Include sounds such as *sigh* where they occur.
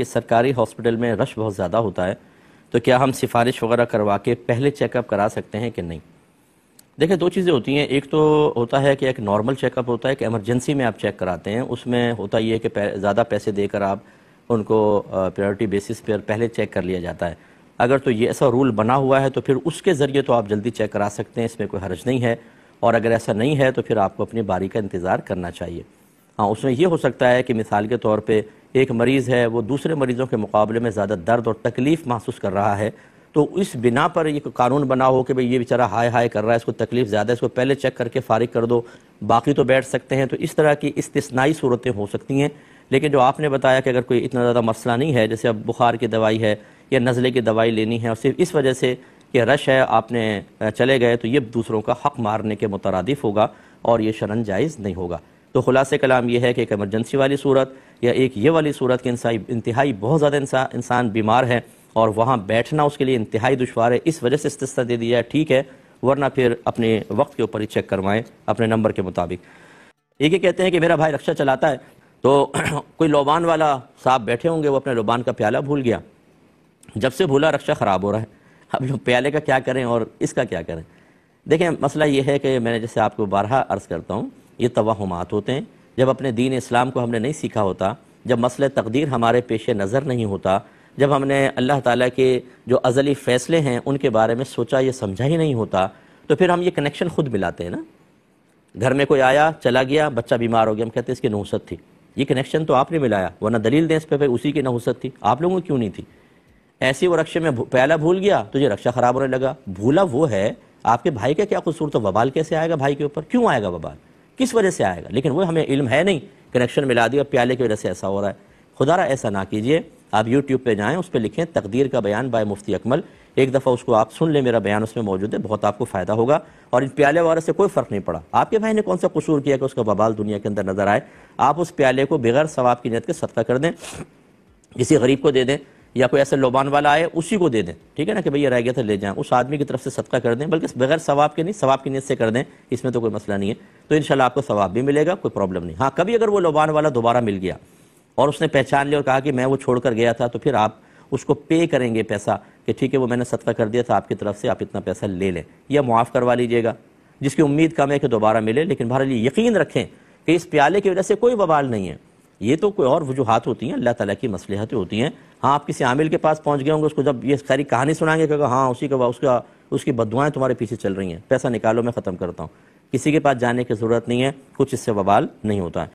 کہ سرکاری ہاسپٹل میں رش بہت زیادہ ہوتا ہے تو کیا ہم سفارش وغیرہ کروا کے پہلے چیک اپ کرا سکتے ہیں کہ نہیں دیکھیں دو چیزیں ہوتی ہیں ایک تو ہوتا ہے کہ ایک نارمل چیک اپ ہوتا ہے کہ ایمرجنسی میں آپ چیک کراتے ہیں اس میں ہوتا یہ کہ زیادہ پیسے دے کر آپ ان کو پریورٹی بیسس پر پہلے چیک کر لیا جاتا ہے اگر تو یہ ایسا رول بنا ہوا ہے تو پھر اس کے ذریعے تو آپ جلدی چیک کرا سکتے ہیں اس میں کوئی حرج نہیں ہے اور اگر ایسا نہیں ہے تو پھر آپ کو اپنی باری کا انتظار کرنا چاہیے ہاں اس میں یہ ہو سکتا ہے کہ مثال کے طور پہ ایک مریض ہے وہ دوسرے مریضوں کے مقابلے میں زیادہ درد اور تکلیف محسوس کر رہا ہے تو اس بنا پر یہ قانون بنا ہو کہ بھئی یہ بیچارہ ہائے ہائے کر رہا ہے اس کو تکلیف زیادہ ہے اس کو پہلے چیک کر کے فارغ کر دو باقی تو بیٹھ سکتے ہیں تو اس طرح کی استثنائی صورتیں ہو سکتی ہیں لیکن جو آپ نے بتایا کہ اگر کوئی اتنا زیادہ مسئلہ نہیں ہے جیسے اب بخار کی دوائی ہے یا نزلے کی دوائی لینی ہے اور صرف اس وجہ سے یہ رش ہے آپ نے چلے گئے تو یہ دوسروں کا حق مارنے کے مترادف ہوگا اور یہ شرن جائز نہیں ہوگا تو خلاصۂ کلام یہ ہے کہ ایک ایمرجنسی والی صورت یا ایک یہ والی صورت کہ انسائی انتہائی بہت زیادہ انسان انسان بیمار ہے اور وہاں بیٹھنا اس کے لیے انتہائی دشوار ہے اس وجہ سے استثنا دے دیا ہے ٹھیک ہے ورنہ پھر اپنے وقت کے اوپر ہی چیک کروائیں اپنے نمبر کے مطابق ایک یہ کہتے ہیں کہ میرا بھائی رکشہ چلاتا ہے تو *clears throat* کوئی لوبان والا صاحب بیٹھے ہوں گے وہ اپنے لوبان کا پیالہ بھول گیا جب سے بھولا رکشہ خراب ہو رہا ہے *laughs* اب پیالے کا کیا کریں اور اس کا کیا کریں دیکھیں مسئلہ یہ ہے کہ میں نے جیسے آپ کو بارہا عرض کرتا ہوں یہ توہمات ہوتے ہیں جب اپنے دین اسلام کو ہم نے نہیں سیکھا ہوتا جب مسئلہ تقدیر ہمارے پیش نظر نہیں ہوتا جب ہم نے اللہ تعالیٰ کے جو ازلی فیصلے ہیں ان کے بارے میں سوچا یہ سمجھا ہی نہیں ہوتا تو پھر ہم یہ کنیکشن خود ملاتے ہیں نا گھر میں کوئی آیا چلا گیا بچہ بیمار ہو گیا ہم کہتے ہیں اس کی نحوست تھی یہ کنیکشن تو آپ نے ملایا ورنہ دلیل دیں اس پہ اسی کی نحوست تھی آپ لوگوں کیوں نہیں تھی ایسی وہ رکشے میں پہلا بھول گیا تو یہ رکشہ خراب ہونے لگا بھولا وہ ہے آپ کے بھائی کا کیا تو وبال کیسے آئے گا بھائی کے اوپر کیوں آئے گا وبال کس وجہ سے آئے گا لیکن وہ ہمیں علم ہے نہیں کنیکشن ملا دیا پیالے کی وجہ سے ایسا ہو رہا ہے خدا را ایسا نہ کیجیے آپ یوٹیوب پہ جائیں اس پہ لکھیں تقدیر کا بیان بائے مفتی اکمل ایک دفعہ اس کو آپ سن لیں میرا بیان اس میں موجود ہے بہت آپ کو فائدہ ہوگا اور ان پیالے وغیرہ سے کوئی فرق نہیں پڑا آپ کے بھائی نے کون سا قصور کیا کہ اس کا ببال دنیا کے اندر نظر آئے آپ اس پیالے کو بغیر ثواب کی نیت کے صدقہ کر دیں کسی غریب کو دے دیں یا کوئی ایسا لوبان والا آئے اسی کو دے دیں ٹھیک ہے نا کہ بھئی یہ رہ گیا تھا لے جائیں اس آدمی کی طرف سے صدقہ کر دیں بلکہ بغیر ثواب کے نہیں ثواب کی نیت سے کر دیں اس میں تو کوئی مسئلہ نہیں ہے تو انشاءاللہ آپ کو ثواب بھی ملے گا کوئی پرابلم نہیں ہاں کبھی اگر وہ لوبان والا دوبارہ مل گیا اور اس نے پہچان لیا اور کہا کہ میں وہ چھوڑ کر گیا تھا تو پھر آپ اس کو پے کریں گے پیسہ کہ ٹھیک ہے وہ میں نے صدقہ کر دیا تھا آپ کی طرف سے آپ اتنا پیسہ لے لیں یا معاف کروا لیجیے گا جس کی امید کم ہے کہ دوبارہ ملے لیکن بہرحال یقین رکھیں کہ اس پیالے کی وجہ سے کوئی ببال نہیں ہے یہ تو کوئی اور وجوہات ہوتی ہیں اللہ تعالیٰ کی مصلحتیں ہوتی ہیں ہاں آپ کسی عامل کے پاس پہنچ گئے ہوں گے اس کو جب یہ ساری کہانی سنائیں گے کہ ہاں اسی کا اس کی بدعائیں تمہارے پیچھے چل رہی ہیں پیسہ نکالو میں ختم کرتا ہوں کسی کے پاس جانے کی ضرورت نہیں ہے کچھ اس سے وبال نہیں ہوتا ہے